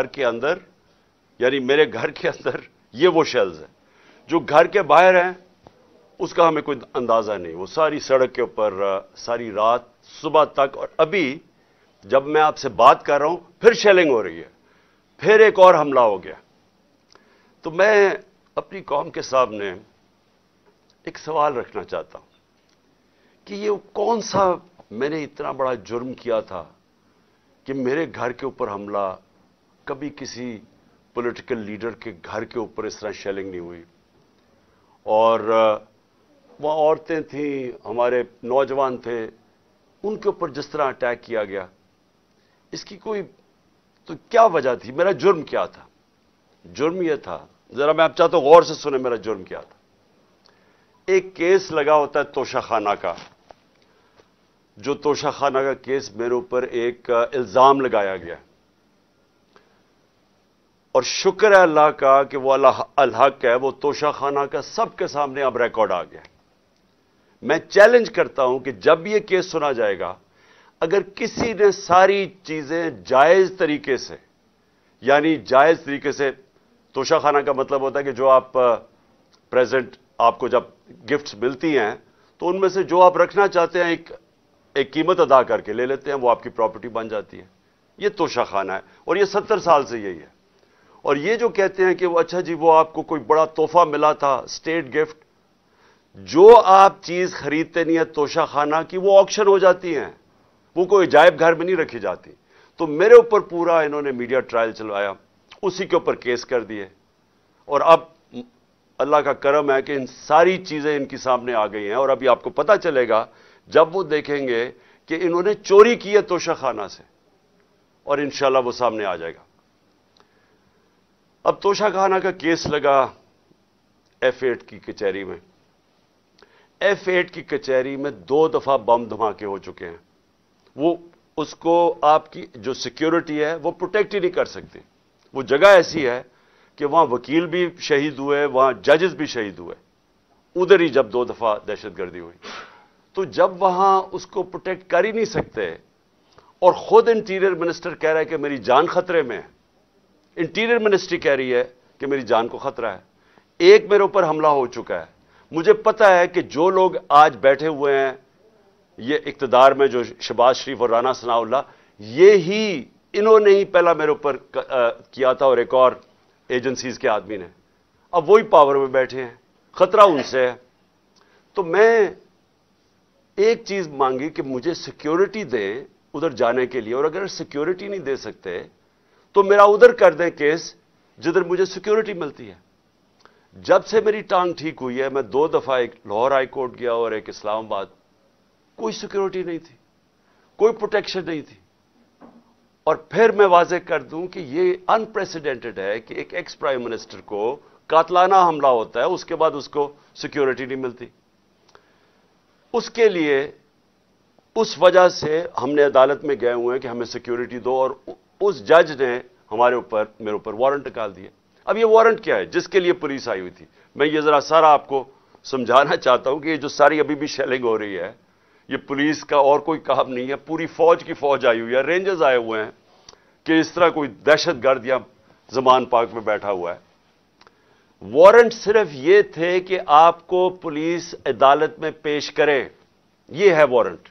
घर के अंदर यानी मेरे घर के अंदर ये वो शेल्स हैं जो घर के बाहर हैं उसका हमें कोई अंदाज़ा नहीं वो सारी सड़क के ऊपर सारी रात सुबह तक और अभी जब मैं आपसे बात कर रहा हूं फिर शेलिंग हो रही है फिर एक और हमला हो गया तो मैं अपनी कौम के सामने एक सवाल रखना चाहता हूं कि ये कौन सा मैंने इतना बड़ा जुर्म किया था कि मेरे घर के ऊपर हमला कभी किसी पॉलिटिकल लीडर के घर के ऊपर इस तरह शेलिंग नहीं हुई और वहाँ औरतें थीं हमारे नौजवान थे उनके ऊपर जिस तरह अटैक किया गया इसकी कोई तो क्या वजह थी मेरा जुर्म क्या था जुर्म यह था जरा मैं आप चाहता हूं गौर से सुने मेरा जुर्म क्या था एक केस लगा होता है तोशाखाना का जो तोशाखाना का केस मेरे ऊपर एक इल्जाम लगाया गया है और शुक्र है अल्लाह का कि वो अलहक है वो तोशा खाना का सबके सामने अब रिकॉर्ड आ गया मैं चैलेंज करता हूं कि जब ये केस सुना जाएगा अगर किसी ने सारी चीजें जायज तरीके से यानी जायज तरीके से तोशा खाना का मतलब होता है कि जो आप प्रेजेंट आपको जब गिफ्ट्स मिलती हैं तो उनमें से जो आप रखना चाहते हैं एक एक कीमत अदा करके ले लेते हैं वो आपकी प्रॉपर्टी बन जाती है ये तोशा खाना है और ये सत्तर साल से यही है और ये जो कहते हैं कि वो अच्छा जी वो आपको कोई बड़ा तोहफा मिला था स्टेट गिफ्ट जो आप चीज खरीदते नहीं है तोशा खाना की वो ऑप्शन हो जाती हैं वो कोई अजायब घर में नहीं रखी जाती तो मेरे ऊपर पूरा इन्होंने मीडिया ट्रायल चलवाया उसी के ऊपर केस कर दिए और अब अल्लाह का करम है कि इन सारी चीजें इनके सामने आ गई हैं और अभी आपको पता चलेगा जब वो देखेंगे कि इन्होंने चोरी की है तोशा खाना से और इंशाल्लाह वो सामने आ जाएगा अब तोशाखाना का केस लगा एफ एट की कचहरी में एफ एट की कचहरी में दो दफा बम धमाके हो चुके हैं वो उसको आपकी जो सिक्योरिटी है वो प्रोटेक्ट ही नहीं कर सकते वो जगह ऐसी है कि वहां वकील भी शहीद हुए वहां जजेस भी शहीद हुए उधर ही जब दो दफा दहशतगर्दी हुई तो जब वहां उसको प्रोटेक्ट कर ही नहीं सकते और खुद इंटीरियर मिनिस्टर कह रहा है कि मेरी जान खतरे में है इंटीरियर मिनिस्ट्री कह रही है कि मेरी जान को खतरा है एक मेरे ऊपर हमला हो चुका है मुझे पता है कि जो लोग आज बैठे हुए हैं ये इकतदार में जो शबाज शरीफ और राना सनाउल्ला ये ही इन्होंने ही पहला मेरे ऊपर किया था और एक और एजेंसीज के आदमी ने अब वही पावर में बैठे हैं खतरा उनसे है तो मैं एक चीज मांगी कि मुझे सिक्योरिटी दें उधर जाने के लिए और अगर सिक्योरिटी नहीं दे सकते तो मेरा उधर कर दें केस जिधर मुझे सिक्योरिटी मिलती है जब से मेरी टांग ठीक हुई है मैं दो दफा एक लाहौर हाई कोर्ट गया और एक इस्लामाबाद कोई सिक्योरिटी नहीं थी कोई प्रोटेक्शन नहीं थी और फिर मैं वाजे कर दूं कि यह अनप्रेसिडेंटेड है कि एक एक्स प्राइम मिनिस्टर को कातलाना हमला होता है उसके बाद उसको सिक्योरिटी नहीं मिलती उसके लिए उस वजह से हमने अदालत में गए हुए हैं कि हमें सिक्योरिटी दो और उस जज ने हमारे ऊपर मेरे ऊपर वारंट निकाल दिया अब ये वारंट क्या है जिसके लिए पुलिस आई हुई थी मैं ये ज़रा सारा आपको समझाना चाहता हूं कि ये जो सारी अभी भी शेलिंग हो रही है ये पुलिस का और कोई काम नहीं है पूरी फौज की फौज आई हुई है रेंजर्स आए हुए हैं कि इस तरह कोई दहशत गर्द या जमान पार्क में बैठा हुआ है वारंट सिर्फ ये थे कि आपको पुलिस अदालत में पेश करें यह है वारंट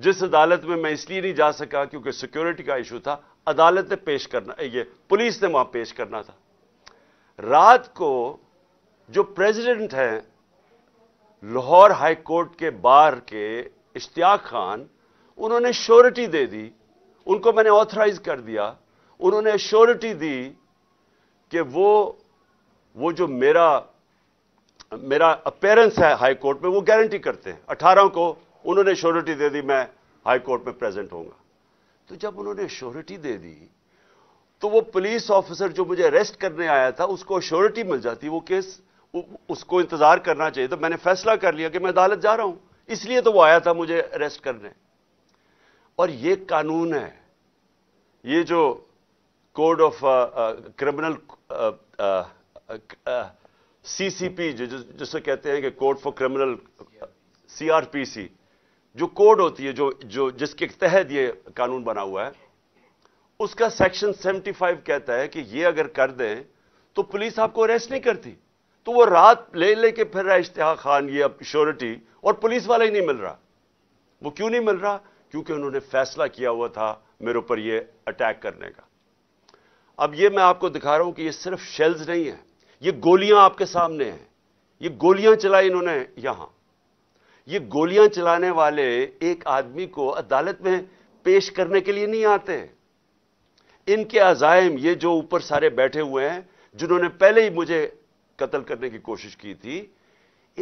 जिस अदालत में मैं इसलिए नहीं जा सका क्योंकि सिक्योरिटी का इशू था अदालत ने पेश करना ये पुलिस ने वहां पेश करना था रात को जो प्रेसिडेंट हैं लाहौर हाई कोर्ट के बार के इश्तियाक खान उन्होंने श्योरिटी दे दी उनको मैंने ऑथराइज कर दिया उन्होंने श्योरिटी दी कि वो वो जो मेरा मेरा अपेयरेंस है हाई कोर्ट में वो गारंटी करते हैं अठारह को उन्होंने श्योरिटी दे दी मैं हाई कोर्ट में प्रेजेंट होऊंगा तो जब उन्होंने श्योरिटी दे दी तो वो पुलिस ऑफिसर जो मुझे अरेस्ट करने आया था उसको श्योरिटी मिल जाती वो केस उसको इंतजार करना चाहिए तो मैंने फैसला कर लिया कि मैं अदालत जा रहा हूं इसलिए तो वो आया था मुझे अरेस्ट करने और ये कानून है ये जो कोड ऑफ क्रिमिनल सीसीपी जिसे कहते हैं कि कोड फॉर क्रिमिनल सीआरपीसी जो कोड होती है जो जो जिसके तहत ये कानून बना हुआ है उसका सेक्शन 75 कहता है कि ये अगर कर दें तो पुलिस आपको अरेस्ट नहीं करती तो वो रात ले लेके फिर रहा इश्तिहा खान ये अब श्योरिटी और पुलिस वाला ही नहीं मिल रहा वो क्यों नहीं मिल रहा क्योंकि उन्होंने फैसला किया हुआ था मेरे ऊपर ये अटैक करने का अब ये मैं आपको दिखा रहा हूं कि ये सिर्फ शेल्स नहीं है ये गोलियां आपके सामने हैं ये गोलियां चलाई इन्होंने यहां ये गोलियां चलाने वाले एक आदमी को अदालत में पेश करने के लिए नहीं आते इनके अजायम ये जो ऊपर सारे बैठे हुए हैं जिन्होंने पहले ही मुझे कत्ल करने की कोशिश की थी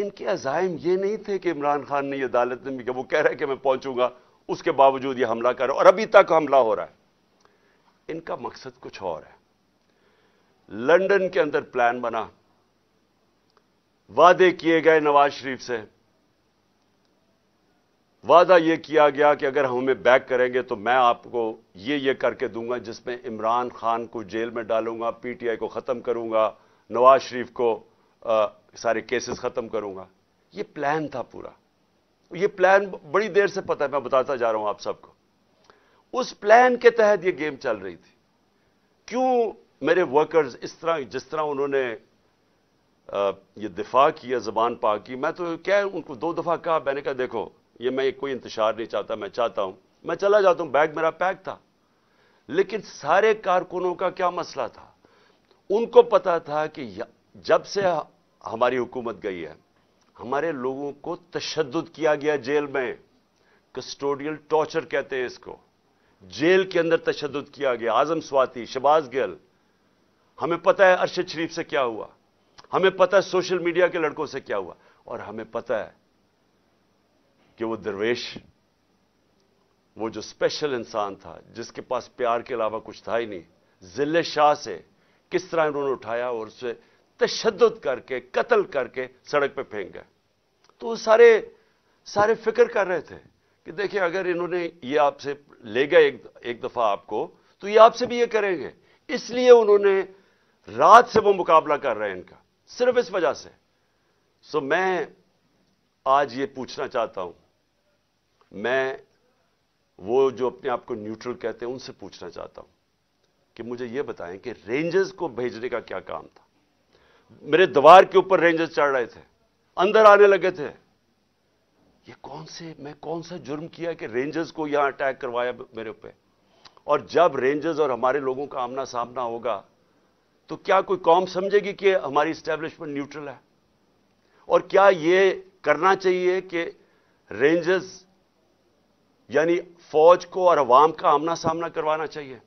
इनके अजायम ये नहीं थे कि इमरान खान ने यह अदालत में वो कह रहा है कि मैं पहुंचूंगा उसके बावजूद यह हमला कर रहा और अभी तक हमला हो रहा है इनका मकसद कुछ और है लंदन के अंदर प्लान बना वादे किए गए नवाज शरीफ से वादा ये किया गया कि अगर हमें बैक करेंगे तो मैं आपको ये ये करके दूंगा जिसमें इमरान खान को जेल में डालूंगा पीटीआई को ख़त्म करूंगा नवाज शरीफ को आ, सारे केसेस ख़त्म करूंगा ये प्लान था पूरा ये प्लान बड़ी देर से पता है मैं बताता जा रहा हूं आप सबको उस प्लान के तहत ये गेम चल रही थी क्यों मेरे वर्कर्स इस तरह जिस तरह उन्होंने आ, ये दिफा किया जबान पाक की मैं तो क्या उनको दो दफ़ा कहा मैंने कहा देखो ये मैं कोई इंतजार नहीं चाहता मैं चाहता हूं मैं चला जाता हूं बैग मेरा पैक था लेकिन सारे कारकुनों का क्या मसला था उनको पता था कि जब से हमारी हुकूमत गई है हमारे लोगों को तशद किया गया जेल में कस्टोडियल टॉर्चर कहते हैं इसको जेल के अंदर तशद किया गया आजम स्वाति शबाज गिल हमें पता है अरशद शरीफ से क्या हुआ हमें पता है सोशल मीडिया के लड़कों से क्या हुआ और हमें पता है कि वो दरवेश वो जो स्पेशल इंसान था जिसके पास प्यार के अलावा कुछ था ही नहीं जिले शाह से किस तरह इन्होंने उठाया और उसे तशद करके कत्ल करके सड़क पर फेंक गए तो वो सारे सारे फिक्र कर रहे थे कि देखिए अगर इन्होंने ये आपसे ले गए एक, एक दफ़ा आपको तो ये आपसे भी ये करेंगे इसलिए उन्होंने रात से वो मुकाबला कर रहे हैं इनका सिर्फ इस वजह से सो मैं आज ये पूछना चाहता हूं मैं वो जो अपने आप को न्यूट्रल कहते हैं उनसे पूछना चाहता हूं कि मुझे यह बताएं कि रेंजर्स को भेजने का क्या काम था मेरे द्वार के ऊपर रेंजर्स चढ़ रहे थे अंदर आने लगे थे ये कौन से मैं कौन सा जुर्म किया कि रेंजर्स को यहां अटैक करवाया मेरे ऊपर और जब रेंजर्स और हमारे लोगों का आमना सामना होगा तो क्या कोई कौम समझेगी कि हमारी स्टैब्लिशमेंट न्यूट्रल है और क्या यह करना चाहिए कि रेंजर्स यानी फौज को और अवाम का आमना सामना करवाना चाहिए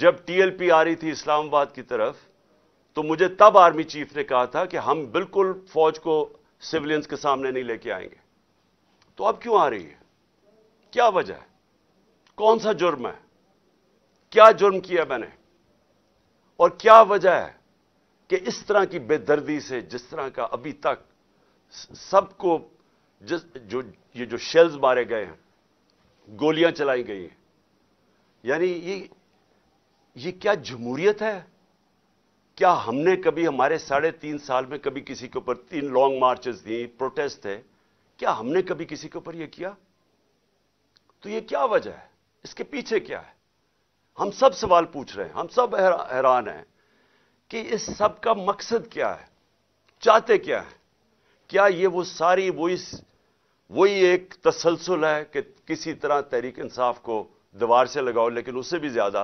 जब टीएलपी आ रही थी इस्लामाबाद की तरफ तो मुझे तब आर्मी चीफ ने कहा था कि हम बिल्कुल फौज को सिविलियंस के सामने नहीं लेके आएंगे तो अब क्यों आ रही है क्या वजह है कौन सा जुर्म है क्या जुर्म किया मैंने और क्या वजह है कि इस तरह की बेदर्दी से जिस तरह का अभी तक सबको जो ये जो शेल्स मारे गए हैं गोलियां चलाई गई यानी ये ये क्या जमहूरियत है क्या हमने कभी हमारे साढ़े तीन साल में कभी किसी के ऊपर तीन लॉन्ग मार्चेस दी प्रोटेस्ट थे क्या हमने कभी किसी के ऊपर यह किया तो ये क्या वजह है इसके पीछे क्या है हम सब सवाल पूछ रहे हैं हम सब हैरान हैं कि इस सब का मकसद क्या है चाहते क्या है क्या ये वो सारी वो इस वही एक तसलसल है कि किसी तरह तहरीक इंसाफ को दीवार से लगाओ लेकिन उससे भी ज्यादा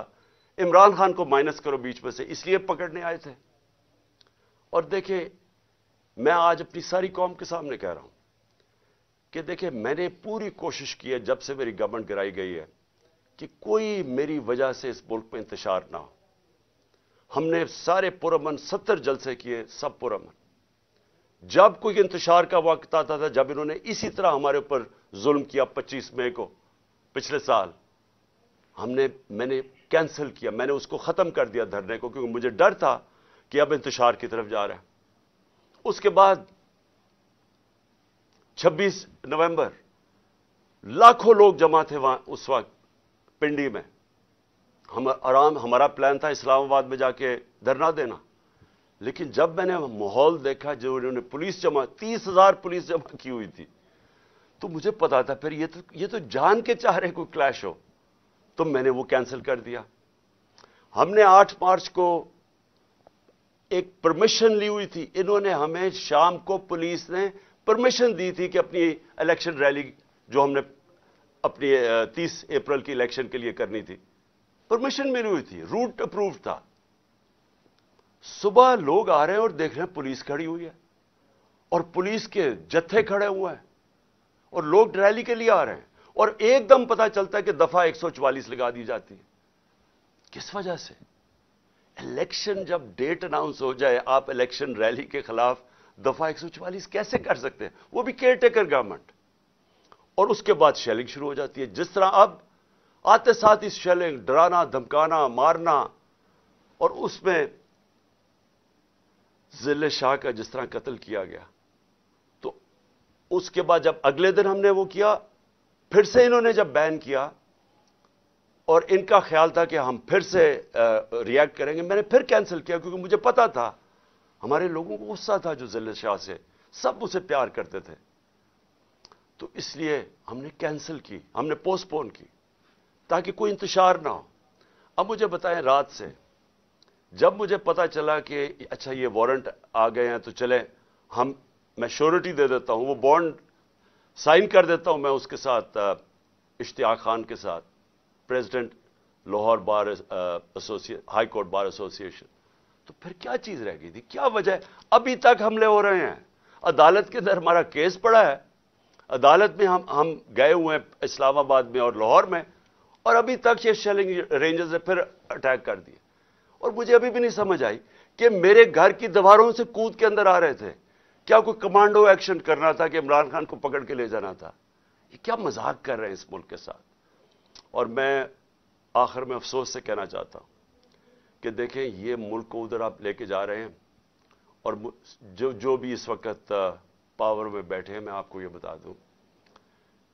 इमरान खान को माइनस करो बीच में से इसलिए पकड़ने आए थे और देखिए मैं आज अपनी सारी कौम के सामने कह रहा हूं कि देखिए मैंने पूरी कोशिश की है जब से मेरी गवर्नमेंट गिराई गई है कि कोई मेरी वजह से इस मुल्क में इंतजार ना हो हमने सारे पुरमन सत्तर जलसे किए सब पुरमन जब कोई इंतजार का वक्त आता था जब इन्होंने इसी तरह हमारे ऊपर जुल्म किया 25 मई को पिछले साल हमने मैंने कैंसिल किया मैंने उसको ख़त्म कर दिया धरने को क्योंकि मुझे डर था कि अब इंतशार की तरफ जा रहा है उसके बाद 26 नवंबर लाखों लोग जमा थे वहां उस वक्त पिंडी में हम आराम हमारा प्लान था इस्लामाबाद में जाके धरना देना लेकिन जब मैंने माहौल देखा जो उन्होंने पुलिस जमा तीस हजार पुलिस जमा की हुई थी तो मुझे पता था फिर ये तो ये तो जान के चाह रहे कोई क्लैश हो तो मैंने वो कैंसिल कर दिया हमने 8 मार्च को एक परमिशन ली हुई थी इन्होंने हमें शाम को पुलिस ने परमिशन दी थी कि अपनी इलेक्शन रैली जो हमने अपनी 30 अप्रैल की इलेक्शन के लिए करनी थी परमिशन मिली हुई थी रूट अप्रूव था सुबह लोग आ रहे हैं और देख रहे हैं पुलिस खड़ी हुई है और पुलिस के जत्थे खड़े हुए हैं और लोग रैली के लिए आ रहे हैं और एकदम पता चलता है कि दफा एक सौ चवालीस लगा दी जाती है किस वजह से इलेक्शन जब डेट अनाउंस हो जाए आप इलेक्शन रैली के खिलाफ दफा एक सौ चवालीस कैसे कर सकते हैं वो भी केयर टेकर गवर्नमेंट और उसके बाद शेलिंग शुरू हो जाती है जिस तरह अब आते साथ इस शेलिंग डराना धमकाना मारना और उसमें जिले शाह का जिस तरह कत्ल किया गया तो उसके बाद जब अगले दिन हमने वो किया फिर से इन्होंने जब बैन किया और इनका ख्याल था कि हम फिर से रिएक्ट करेंगे मैंने फिर कैंसिल किया क्योंकि मुझे पता था हमारे लोगों को गुस्सा था जो जिले शाह से सब उसे प्यार करते थे तो इसलिए हमने कैंसिल की हमने पोस्टपोन की ताकि कोई इंतजार ना हो अब मुझे बताएं रात से जब मुझे पता चला कि अच्छा ये वारंट आ गए हैं तो चले हम मैं श्योरिटी दे देता हूं वो बॉन्ड साइन कर देता हूं मैं उसके साथ इश्तिया खान के साथ प्रेसिडेंट लाहौर बार एसोसिए हाई कोर्ट बार एसोसिएशन तो फिर क्या चीज़ रह गई थी क्या वजह है अभी तक हमले हो रहे हैं अदालत के अंदर हमारा केस पड़ा है अदालत में हम हम गए हुए हैं इस्लामाबाद में और लाहौर में और अभी तक ये शेलिंग रेंजर्स ने फिर अटैक कर दिया और मुझे अभी भी नहीं समझ आई कि मेरे घर की दीवारों से कूद के अंदर आ रहे थे क्या कोई कमांडो एक्शन करना था कि इमरान खान को पकड़ के ले जाना था ये क्या मजाक कर रहे हैं इस मुल्क के साथ और मैं आखिर में अफसोस से कहना चाहता हूं कि देखें ये मुल्क को उधर आप लेके जा रहे हैं और जो जो भी इस वक्त पावर में बैठे हैं मैं आपको ये बता दूं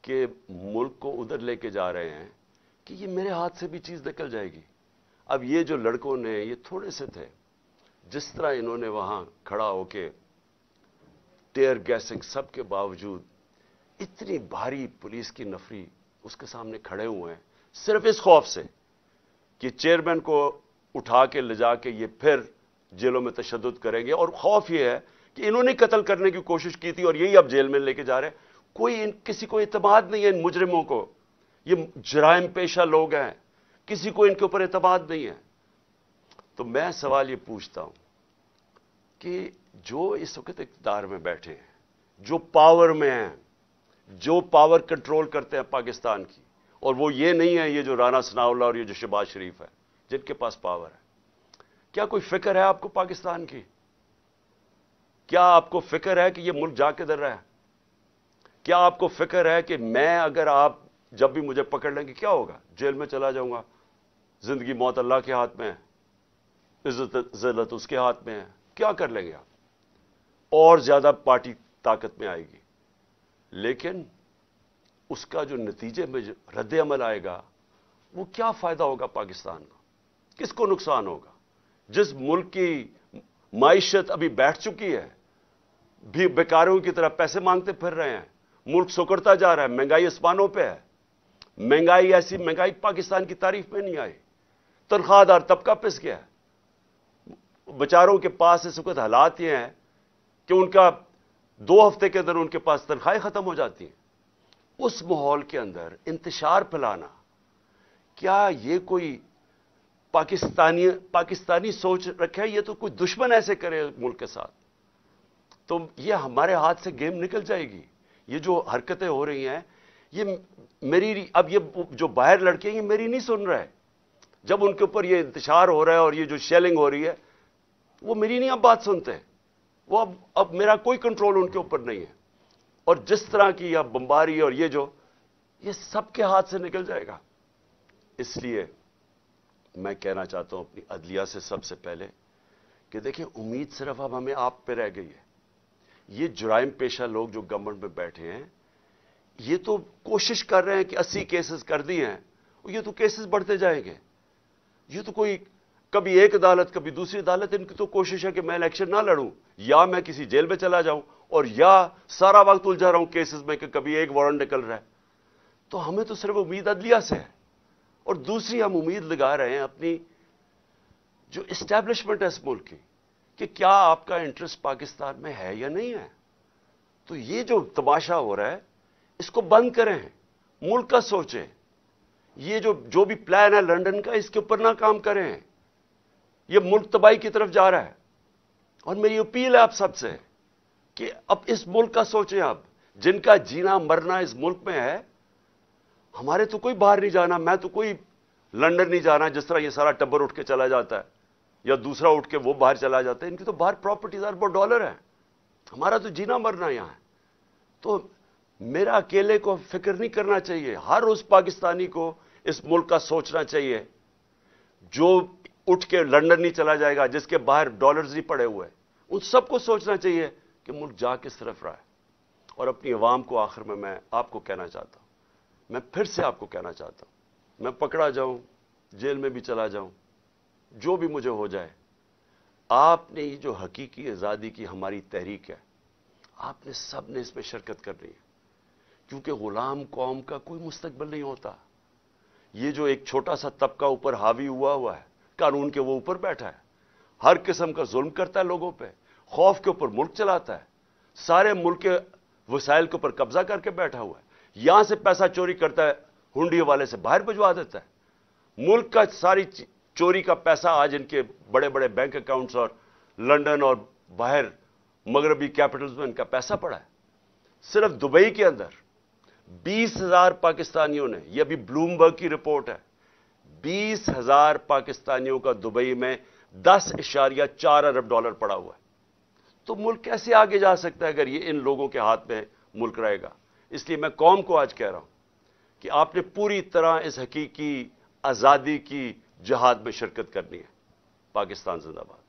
कि मुल्क को उधर लेके जा रहे हैं कि ये मेरे हाथ से भी चीज़ निकल जाएगी अब ये जो लड़कों ने ये थोड़े से थे जिस तरह इन्होंने वहां खड़ा होके टेयर गैसिंग सब के बावजूद इतनी भारी पुलिस की नफरी उसके सामने खड़े हुए हैं सिर्फ इस खौफ से कि चेयरमैन को उठा के ले जाके ये फिर जेलों में तशद करेंगे और खौफ ये है कि इन्होंने कत्ल करने की कोशिश की थी और यही अब जेल में लेके जा रहे हैं कोई इन किसी को इतमाद नहीं है इन मुजरिमों को ये जराइम पेशा लोग हैं किसी को इनके ऊपर एतबाद नहीं है तो मैं सवाल ये पूछता हूं कि जो इस वक्त इकतदार में बैठे हैं जो पावर में हैं जो पावर कंट्रोल करते हैं पाकिस्तान की और वो ये नहीं है ये जो राना सनाउल्ला और ये जो शहबाज शरीफ है जिनके पास पावर है क्या कोई फिक्र है आपको पाकिस्तान की क्या आपको फिक्र है कि ये मुल्क जाके दर रहा है क्या आपको फिक्र है कि मैं अगर आप जब भी मुझे पकड़ लेंगे क्या होगा जेल में चला जाऊंगा जिंदगी मौत अल्लाह के हाथ में है इज्जत जिल्लत उसके हाथ में है क्या कर लेंगे आप और ज्यादा पार्टी ताकत में आएगी लेकिन उसका जो नतीजे में रद्द अमल आएगा वो क्या फायदा होगा पाकिस्तान को किसको नुकसान होगा जिस मुल्क की मीशत अभी बैठ चुकी है भी बेकारों की तरह पैसे मांगते फिर रहे हैं मुल्क सुकड़ता जा रहा है महंगाई आसमानों पर है महंगाई ऐसी महंगाई पाकिस्तान की तारीफ में नहीं आई तनख्वाहदार तबका पिस गया बेचारों के पास इस वक्त हालात ये हैं कि उनका दो हफ्ते के अंदर उनके पास तनख्वाहें खत्म हो जाती हैं उस माहौल के अंदर इंतशार फैलाना क्या ये कोई पाकिस्तानी पाकिस्तानी सोच रखे ये तो कोई दुश्मन ऐसे करे मुल्क के साथ तो ये हमारे हाथ से गेम निकल जाएगी ये जो हरकतें हो रही हैं ये मेरी अब ये जो बाहर लड़के हैं ये मेरी नहीं सुन रहे जब उनके ऊपर ये इंतजार हो रहा है और ये जो शेलिंग हो रही है वो मेरी नहीं अब बात सुनते हैं वो अब अब मेरा कोई कंट्रोल उनके ऊपर नहीं है और जिस तरह की अब बम्बारी और ये जो ये सबके हाथ से निकल जाएगा इसलिए मैं कहना चाहता हूं अपनी अदलिया से सबसे पहले कि देखिए उम्मीद सिर्फ अब हमें आप पे रह गई है ये जुराइम पेशा लोग जो गवर्नमेंट में बैठे हैं ये तो कोशिश कर रहे हैं कि अस्सी केसेस कर दिए हैं ये तो केसेस बढ़ते जाएंगे ये तो कोई कभी एक अदालत कभी दूसरी अदालत इनकी तो कोशिश है कि मैं इलेक्शन ना लड़ूं या मैं किसी जेल में चला जाऊं और या सारा वक्त उलझा रहा हूं केसेस में कि कभी एक वारंट निकल रहा है तो हमें तो सिर्फ उम्मीद अदलिया से है और दूसरी हम उम्मीद लगा रहे हैं अपनी जो इस्टेब्लिशमेंट है इस मुल्क की कि क्या आपका इंटरेस्ट पाकिस्तान में है या नहीं है तो ये जो तमाशा हो रहा है इसको बंद करें मुल्क का सोचें ये जो जो भी प्लान है लंदन का इसके ऊपर ना काम करें ये मुल्क तबाही की तरफ जा रहा है और मेरी अपील है आप सबसे कि अब इस मुल्क का सोचें आप जिनका जीना मरना इस मुल्क में है हमारे तो कोई बाहर नहीं जाना मैं तो कोई लंदन नहीं जाना जिस तरह ये सारा टब्बर उठ के चला जाता है या दूसरा उठ के वो बाहर चला जाता है इनकी तो बाहर प्रॉपर्टीज अरबों डॉलर है हमारा तो जीना मरना यहाँ है तो मेरा अकेले को फिक्र नहीं करना चाहिए हर उस पाकिस्तानी को इस मुल्क का सोचना चाहिए जो उठ के लंदन नहीं चला जाएगा जिसके बाहर डॉलर्स नहीं पड़े हुए उन सबको सोचना चाहिए कि मुल्क जा किस तरफ रहा है और अपनी आवाम को आखिर में मैं आपको कहना चाहता हूं मैं फिर से आपको कहना चाहता हूं मैं पकड़ा जाऊं जेल में भी चला जाऊं जो भी मुझे हो जाए आपने ये जो हकीकी आज़ादी की हमारी तहरीक है आपने सब ने इसमें शिरकत करनी है क्योंकि गुलाम कौम का कोई मुस्तबल नहीं होता ये जो एक छोटा सा तबका ऊपर हावी हुआ हुआ है कानून के वो ऊपर बैठा है हर किस्म का जुल्म करता है लोगों पर खौफ के ऊपर मुल्क चलाता है सारे मुल्क के वसाइल के ऊपर कब्जा करके बैठा हुआ है यहां से पैसा चोरी करता है हुडी वाले से बाहर भिजवा देता है मुल्क का सारी चोरी का पैसा आज इनके बड़े बड़े बैंक अकाउंट्स और लंडन और बाहर मगरबी कैपिटल्स में इनका पैसा पड़ा है सिर्फ दुबई के अंदर बीस हजार पाकिस्तानियों ने यह अभी ब्लूमबर्ग की रिपोर्ट है बीस हजार पाकिस्तानियों का दुबई में दस इशारिया चार अरब डॉलर पड़ा हुआ है तो मुल्क कैसे आगे जा सकता है अगर ये इन लोगों के हाथ में मुल्क रहेगा इसलिए मैं कौम को आज कह रहा हूं कि आपने पूरी तरह इस हकीकी आज़ादी की जहाद में शिरकत करनी है पाकिस्तान जिंदाबाद